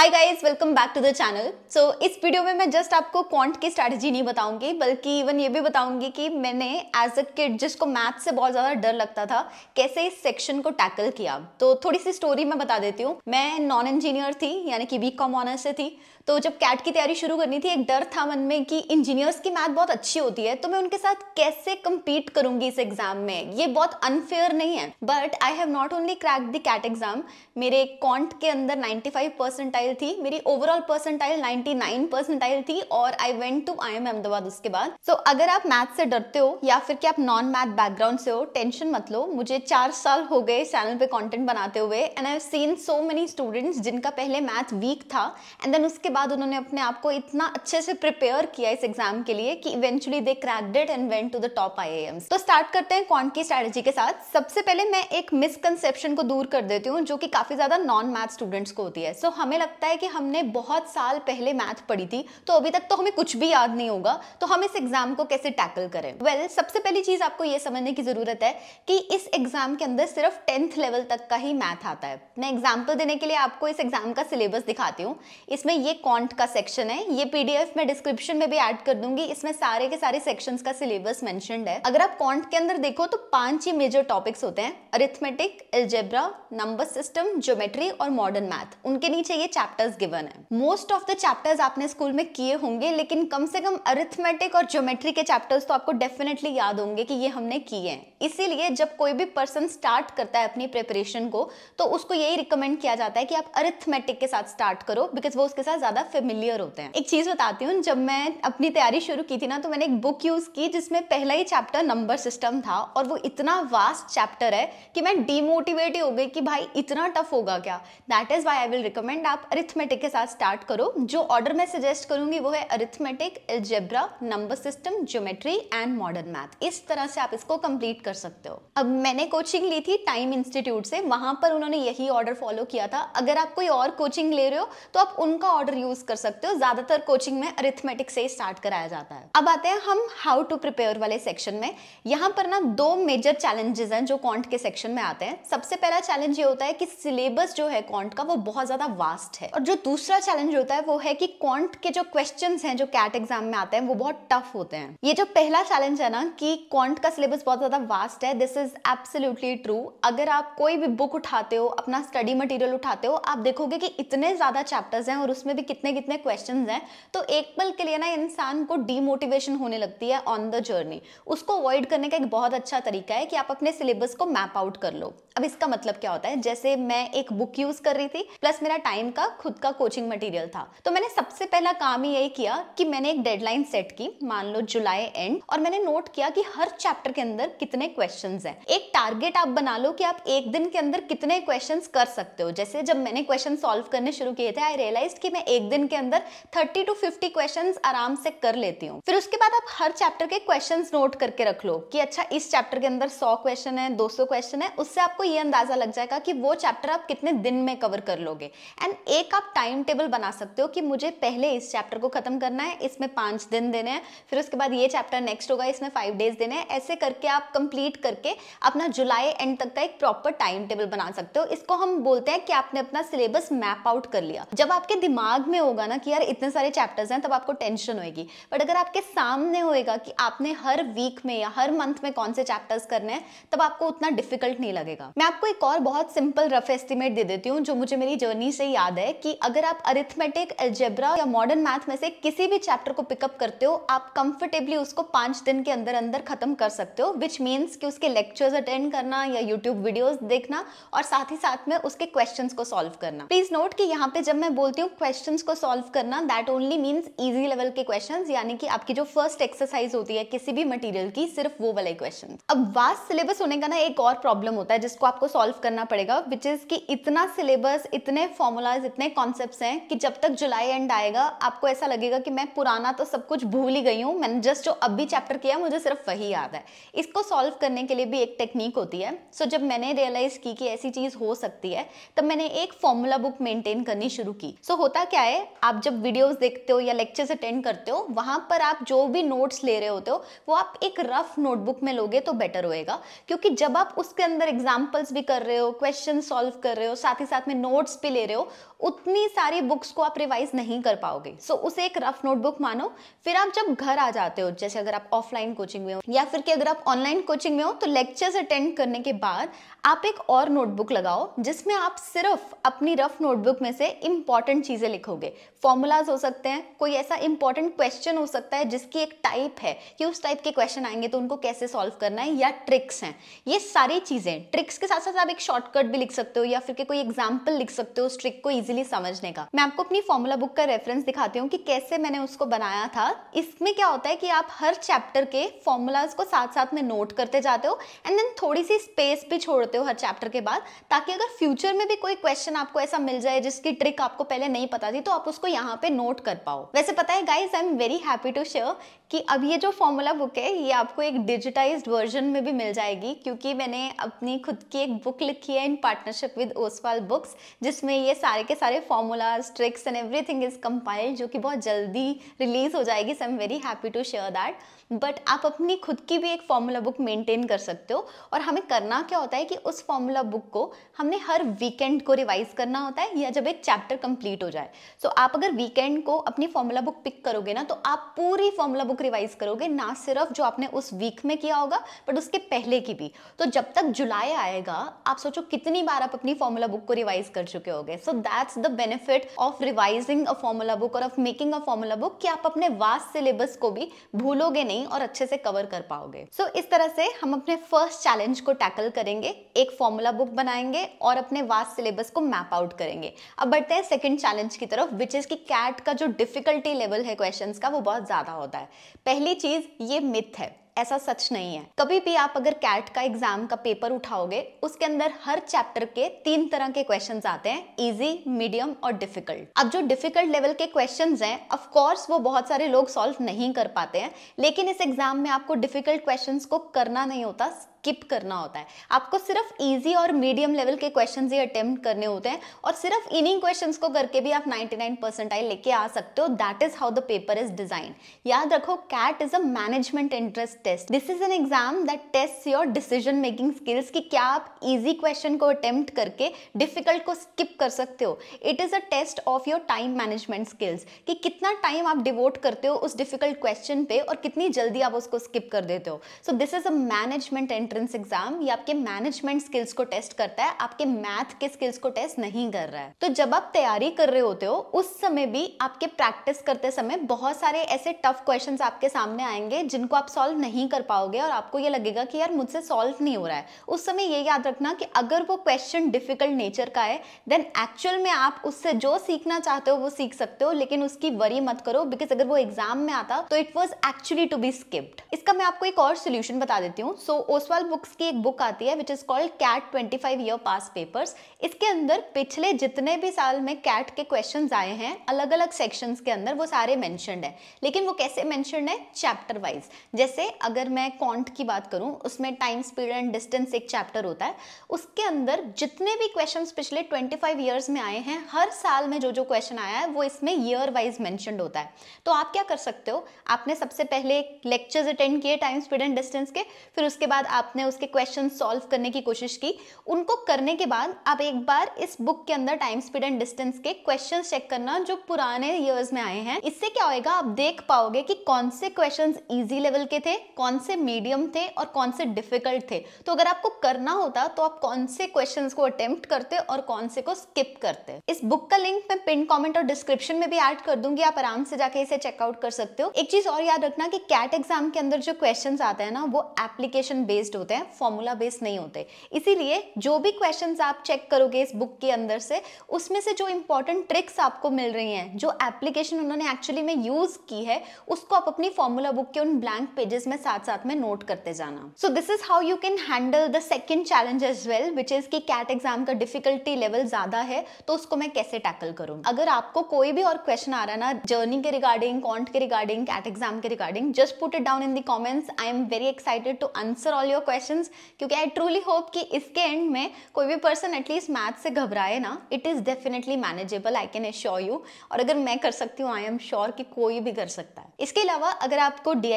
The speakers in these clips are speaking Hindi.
hi guys welcome back to the channel so इस वीडियो में मैं जस्ट आपको क्वांट की स्ट्रैटेजी नहीं बताऊंगी बल्कि इवन ये भी बताऊंगी कि मैंने एज अ किड जिसको मैथ से बहुत ज़्यादा डर लगता था कैसे इस सेक्शन को टैकल किया तो थोड़ी सी स्टोरी मैं बता देती हूँ मैं नॉन इंजीनियर थी यानी कि बी कॉम ऑनर्स से थी तो जब कैट की तैयारी शुरू करनी थी एक डर था मन में कि इंजीनियर्स की मैथ बहुत अच्छी होती है तो मैं उनके साथ कैसे कम्पीट करूंगी इस एग्जाम में ये बहुत अनफेयर नहीं है but I have not only crack the CAT exam मेरे कॉन्ट के अंदर 95 परसेंटाइल थी मेरी ओवरऑल परसेंटाइल 99 परसेंटाइल थी और I went to I Ahmedabad उसके बाद सो so, अगर आप मैथ से डरते हो या फिर कि आप नॉन मैथ बैकग्राउंड से हो टेंशन मत लो मुझे चार साल हो गए चैनल पे कॉन्टेंट बनाते हुए and I have seen so many students जिनका पहले मैथ वीक था एंड देन उसके बाद बाद उन्होंने अपने आप को इतना अच्छे से प्रिपेयर किया इस एग्जाम के लिए कि eventually they cracked and went to the top I तो स्टार्ट करते हैं क्वांट की स्ट्रैटेजी के साथ सबसे पहले मैं एक मिसकनसेप्शन को दूर कर देती हूँ जो कि काफी ज्यादा नॉन मैथ स्टूडेंट्स को होती है सो so, हमें लगता है कि हमने बहुत साल पहले मैथ पढ़ी थी तो अभी तक तो हमें कुछ भी याद नहीं होगा तो हम इस एग्जाम को कैसे टैकल करें वेल well, सबसे पहली चीज आपको यह समझने की जरूरत है कि इस एग्जाम के अंदर सिर्फ टेंथ लेवल तक का ही मैथ आता है मैं एग्जाम्पल देने के लिए आपको इस एग्जाम का सिलेबस दिखाती हूँ इसमें ये कॉन्ट का सेक्शन है ये पीडीएफ मैं डिस्क्रिप्शन में भी ऐड कर दूंगी इसमें सारे के सारे सेक्शंस का सिलेबस मेंशनड है अगर आप कॉन्ट के अंदर देखो तो पांच ही मेजर टॉपिक्स होते हैं arithmetic algebra number system geometry और मॉडर्न मैथ उनके नीचे ये चैप्टर्स गिवन है मोस्ट ऑफ द चैप्टर्स आपने स्कूल में किए होंगे लेकिन कम से कम अरिथमेटिक और ज्योमेट्री के चैप्टर्स तो आपको डेफिनेटली याद होंगे कि ये हमने किए हैं इसीलिए जब कोई भी पर्सन स्टार्ट करता है अपनी प्रिपरेशन को तो उसको यही रिकमेंड किया जाता है कि आप अरिथमेटिक के साथ स्टार्ट करो बिकॉज वो उसके साथ ज्यादा फेमिलियर होते हैं एक चीज बताती हूँ जब मैं अपनी तैयारी शुरू की थी ना तो मैंने एक बुक यूज की जिसमें पहला ही चैप्टर नंबर सिस्टम था और वो इतना वास्ट चैप्टर है कि मैं डीमोटिवेट ही हो गई कि भाई इतना टफ होगा क्या that is why I will recommend आप अरिथमेटिक के साथ स्टार्ट करो जो ऑर्डर मैं सजेस्ट करूंगी वो है arithmetic algebra number system geometry and modern math इस तरह से आप इसको कंप्लीट कर सकते हो अब मैंने कोचिंग ली थी टाइम इंस्टीट्यूट से वहां पर उन्होंने यही ऑर्डर फॉलो किया था अगर आप कोई और कोचिंग ले रहे हो तो आप उनका ऑर्डर यूज कर सकते हो ज्यादातर कोचिंग में अरिथमेटिक से स्टार्ट कराया जाता है अब आते हैं हम हाउ टू प्रिपेयर वाले सेक्शन में यहां पर ना दो मेजर चैलेंजेस हैं जो कॉन्ट के सेक्शन सेक्शन में आते हैं सबसे पहला चैलेंज ये होता है कि सिलेबस जो है क्वांट का वो बहुत ज्यादा वास्ट है और जो दूसरा चैलेंज होता है वो है कि क्वांट के जो क्वेश्चन हैं जो कैट एग्जाम में आते हैं वो बहुत टफ होते हैं ये जो पहला चैलेंज है ना कि क्वांट का सिलेबस बहुत ज्यादा वास्ट है दिस इज एब्सोल्युटली ट्रू अगर आप कोई भी बुक उठाते हो अपना स्टडी मटेरियल उठाते हो आप देखोगे कि इतने ज्यादा चैप्टर्स हैं और उसमें भी कितने कितने क्वेश्चन हैं तो एक पल के लिए ना इंसान को डीमोटिवेशन होने लगती है ऑन द जर्नी उसको अवॉइड करने का एक बहुत अच्छा तरीका है कि आप अपने सिलेबस को मैप आउट कर लो अब इसका मतलब क्या होता है जैसे मैं एक बुक यूज कर रही थी प्लस मेरा टाइम का खुद का कोचिंग मटेरियल था तो मैंने सबसे पहला काम ही यही किया कि मैंने एक डेडलाइन सेट की मान लो जुलाई एंड और मैंने नोट किया कि हर चैप्टर के अंदर कितने क्वेश्चन है एक टारगेट आप बना लो कि आप एक दिन के अंदर कितने क्वेश्चन कर सकते हो जैसे जब मैंने क्वेश्चन सॉल्व करने शुरू किए थे आई रियलाइज कि मैं एक दिन के अंदर थर्टी टू फिफ्टी क्वेश्चन आराम से कर लेती हूँ फिर उसके बाद आप हर चैप्टर के क्वेश्चन नोट करके रख लो कि अच्छा इस चैप्टर के अंदर सौ क्वेश्चन है दो क्वेश्चन क्वेश्चन है उससे आपको ये अंदाजा लग जाएगा कि वो चैप्टर आप कितने दिन में कवर कर लोगे एंड एक आप टाइम टेबल बना सकते हो कि मुझे पहले इस चैप्टर को खत्म करना है इसमें पांच दिन देने हैं फिर उसके बाद ये चैप्टर नेक्स्ट होगा इसमें फाइव डेज देने हैं ऐसे करके आप कंप्लीट करके अपना जुलाई एंड तक का एक प्रॉपर टाइम टेबल बना सकते हो इसको हम बोलते हैं कि आपने अपना सिलेबस मैप आउट कर लिया जब आपके दिमाग में होगा ना कि यार इतने सारे चैप्टर्स हैं तब आपको टेंशन होगी बट अगर आपके सामने होएगा कि आपने हर वीक में या हर मंथ में कौन से चैप्टर्स करने हैं तब आपको उतना डिफिकल्ट डिफिकल्ट नहीं लगेगा मैं आपको एक और बहुत सिंपल रफ एस्टिमेट दे देती हूँ जो मुझे मेरी जर्नी से याद है कि अगर आप अरिथमेटिक एल्जेब्रा या मॉडर्न मैथ में से किसी भी चैप्टर को पिकअप करते हो आप कंफर्टेबली उसको पांच दिन के अंदर अंदर खत्म कर सकते हो विच मीन्स कि उसके लेक्चर्स अटेंड करना या यूट्यूब वीडियोस देखना और साथ ही साथ में उसके क्वेश्चन को सॉल्व करना प्लीज नोट कि यहाँ पे जब मैं बोलती हूँ क्वेश्चन को सॉल्व करना that only means easy level के क्वेश्चन यानी कि आपकी जो फर्स्ट एक्सरसाइज होती है किसी भी मटीरियल की सिर्फ वो वाले क्वेश्चन अब वास्ट सिलेबस होने का ना एक और प्रॉब्लम होता है जिसको आपको सॉल्व करना पड़ेगा विच इज़ कि इतना सिलेबस इतने फॉर्मूलाज इतने कॉन्सेप्ट हैं कि जब तक जुलाई एंड आएगा आपको ऐसा लगेगा कि मैं पुराना तो सब कुछ भूल ही गई हूँ मैंने जस्ट जो अभी चैप्टर किया मुझे सिर्फ वही याद है इसको सॉल्व करने के लिए भी एक टेक्निक होती है सो so, जब मैंने रियलाइज़ की कि ऐसी चीज़ हो सकती है तब मैंने एक फॉर्मूला बुक मेंटेन करनी शुरू की सो so, होता क्या है आप जब वीडियोज़ देखते हो या लेक्चर्स अटेंड करते हो वहां पर आप जो भी नोट्स ले रहे होते हो वो आप एक रफ नोटबुक में लोगे तो बेटर होएगा क्योंकि जब आप उस उसके अंदर एग्जाम्पल्स भी कर रहे हो क्वेश्चन सॉल्व कर रहे हो साथ ही साथ में नोट्स भी ले रहे हो उतनी सारी बुक्स को आप रिवाइज नहीं कर पाओगे सो so, उसे एक रफ नोटबुक मानो फिर आप जब घर आ जाते हो जैसे अगर आप ऑफलाइन कोचिंग में हो या फिर कि अगर आप ऑनलाइन कोचिंग में हो तो लेक्चर्स अटेंड करने के बाद आप एक और नोटबुक लगाओ जिसमें आप सिर्फ अपनी रफ नोटबुक में से इंपॉर्टेंट चीजें लिखोगे फॉर्मूलाज हो सकते हैं कोई ऐसा इंपॉर्टेंट क्वेश्चन हो सकता है जिसकी एक टाइप है कि उस टाइप के क्वेश्चन आएंगे तो उनको कैसे सॉल्व करना है या ट्रिक्स हैं ये सारी चीज़ें ट्रिक्स के साथ साथ आप एक शॉर्टकट भी लिख सकते हो या फिर कोई एग्जाम्पल लिख सकते हो उस ट्रिक को ईजिली समझने का मैं आपको अपनी फॉर्मूला बुक का रेफरेंस दिखाती हूँ कि कैसे मैंने उसको बनाया था इसमें क्या होता है कि आप हर चैप्टर के फॉर्मूलाज को साथ साथ में नोट करते जाते हो एंड देन थोड़ी सी स्पेस भी छोड़ते हो हर चैप्टर के बाद ताकि अगर फ्यूचर में भी कोई क्वेश्चन आपको ऐसा मिल जाए जिसकी ट्रिक आपको पहले नहीं पता थी तो आप उसको यहाँ पे नोट कर पाओ वैसे पता है guys I am very happy to share कि अब ये जो फॉर्मूला बुक है ये आपको एक डिजिटाइज्ड वर्जन में भी मिल जाएगी क्योंकि मैंने अपनी खुद की एक बुक लिखी है in partnership with Oswal books जिसमें ये सारे के सारे formulas tricks and everything is compiled जो कि बहुत जल्दी रिलीज़ हो जाएगी so I am very happy to share that but आप अपनी खुद की भी एक फॉर्मूला बुक मेंटेन कर सकते हो और हमें करना क्या होता है कि उस फॉर्मूला बुक को हमने हर वीकेंड को रिवाइज करना होता है या जब एक चैप्टर कंप्लीट हो जाए सो so, आप अगर वीकेंड को अपनी फॉर्मूला बुक पिक करोगे ना तो आप पूरी फॉर्मूला बुक बुक रिवाइज करोगे ना सिर्फ जो आपने उस वीक में किया होगा बट उसके पहले की भी तो जब तक जुलाई आएगा आप सोचो कितनी बार आप अपनी फॉर्मूला बुक को रिवाइज कर चुके होगे so that's the benefit of revising a formula book और of making a formula book कि आप अपने वास्ट सिलेबस को भी भूलोगे नहीं और अच्छे से कवर कर पाओगे सो so, इस तरह से हम अपने फर्स्ट चैलेंज को टैकल करेंगे एक फॉर्मूला बुक बनाएंगे और अपने वास्ट सिलेबस को मैप आउट करेंगे अब बढ़ते हैं सेकेंड चैलेंज की तरफ विच इज की कैट का जो डिफिकल्टी लेवल है क्वेश्चन का वो बहुत ज्यादा होता है पहली चीज ये मिथ है ऐसा सच नहीं है कभी भी आप अगर कैट का एग्जाम का पेपर उठाओगे उसके अंदर हर चैप्टर के तीन तरह के क्वेश्चन आते हैं इजी मीडियम और डिफिकल्ट अब जो डिफिकल्ट लेवल के क्वेश्चन हैं ऑफकोर्स वो बहुत सारे लोग सॉल्व नहीं कर पाते हैं लेकिन इस एग्जाम में आपको डिफिकल्ट क्वेश्चन को करना नहीं होता स्किप करना होता है आपको सिर्फ इजी और मीडियम लेवल के क्वेश्चन ही अटेम्प्ट करने होते हैं और सिर्फ इन्हीं क्वेश्चन को करके भी आप 99 परसेंट आई लेके आ सकते हो that is how the paper is design याद रखो CAT is a management interest test this is an exam that test your decision making skills कि क्या आप इजी क्वेश्चन को अटेम्प्ट करके डिफिकल्ट को स्किप कर सकते हो it is a test of your time management skills कि कितना टाइम आप डिवोट करते हो उस डिफिकल्ट क्वेश्चन पे और कितनी जल्दी आप उसको स्किप कर देते हो so this is a management entrance exam ये आपके मैनेजमेंट स्किल्स को टेस्ट करता है आपके मैथ के स्किल्स को टेस्ट नहीं कर रहा है तो जब आप तैयारी कर रहे होते हो उस समय भी आपके प्रैक्टिस करते समय बहुत सारे ऐसे टफ क्वेश्चन आपके सामने आएंगे जिनको आप सॉल्व नहीं नहीं कर पाओगे और आपको ये लगेगा कि यार मुझसे सॉल्व नहीं हो रहा है उस समय ये याद रखना कि अगर वो क्वेश्चन डिफिकल्ट नेचर का है देन एक्चुअल में आप उससे जो सीखना चाहते हो वो सीख सकते हो लेकिन उसकी वरी मत करो बिकॉज अगर वो एग्जाम में आता तो it was actually to be skipped इसका मैं आपको एक और सोल्यूशन बता देती हूँ सो ओसवाल बुक्स की एक बुक आती है which is called CAT twenty five year past paper इसके अंदर पिछले जितने भी साल में कैट के क्वेश्चन आए हैं अलग अलग सेक्शन के अंदर वो सारे मैंशनड है लेकिन वो कैसे मैंशनड है चैप्टर वाइज जैसे अगर मैं कॉन्ट की बात करूं उसमें टाइम स्पीड एंड डिस्टेंस एक चैप्टर होता है उसके अंदर जितने भी क्वेश्चन पिछले 25 ईयर्स में आए हैं हर साल में जो जो क्वेश्चन आया है वो इसमें ईयर वाइज मैंशन होता है तो आप क्या कर सकते हो आपने सबसे पहले लेक्चर्स अटेंड किए टाइम स्पीड एंड डिस्टेंस के फिर उसके बाद आपने उसके क्वेश्चन सॉल्व करने की कोशिश की उनको करने के बाद आप एक बार इस बुक के अंदर टाइम स्पीड एंड डिस्टेंस के क्वेश्चन चेक करना जो पुराने ईयर्स में आए हैं इससे क्या होएगा आप देख पाओगे कि कौन से क्वेश्चन ईजी लेवल के थे कौन से मीडियम थे और कौन से डिफिकल्ट थे तो अगर आपको करना होता तो आप कौन से क्वेश्चन को अटेम्प्ट करते और कौन से को स्किप करते इस बुक का लिंक मैं पिन कॉमेंट और डिस्क्रिप्शन में भी एड कर दूंगी आप आराम से जाके इसे चेकआउट कर सकते हो एक चीज और याद रखना की कैट एग्जाम के अंदर जो क्वेश्चन आते हैं ना वो एप्लीकेशन बेस्ड होते हैं फॉर्मूला बेस्ड नहीं होते इसीलिए जो भी क्वेश्चन आप चेक करोगे इस बुक के अंदर से उसमें से जो इंपॉर्टेंट ट्रिक्स आपको मिल रही हैं जो एप्लीकेशन उन्होंने एक्चुअली में यूज की है उसको आप अपनी फॉर्मूला बुक के उन ब्लैंक पेजेस में साथ साथ में नोट करते जाना so this is how you can handle the second challenge as well which is की कैट एग्जाम का डिफिकल्टी लेवल ज्यादा है तो उसको मैं कैसे टैकल करूँ अगर आपको कोई भी और क्वेश्चन आ रहा है ना जर्नी के रिगार्डिंग कॉन्ट के रिगार्डिंग कैट एग्जाम के regarding just put it down in the comments I am very excited to answer all your question क्योंकि आई ट्रूली होप कि इसके एंड में कोई भी पर्सन एटलीस्ट मैथ से घबराए ना it is definitely manageable I can assure you और अगर मैं कर सकती हूँ आई एम श्योर कि कोई भी कर सकता है इसके अलावा अगर आपको डी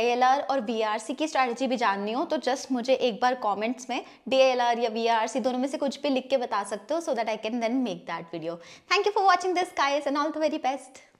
और वी वीआरसी की स्ट्रैटेजी भी जाननी हो तो जस्ट मुझे एक बार कमेंट्स में डीएलआर या वीआरसी दोनों में से कुछ भी लिख के बता सकते हो so that I can then make that video thank you for watching this guys and all the very best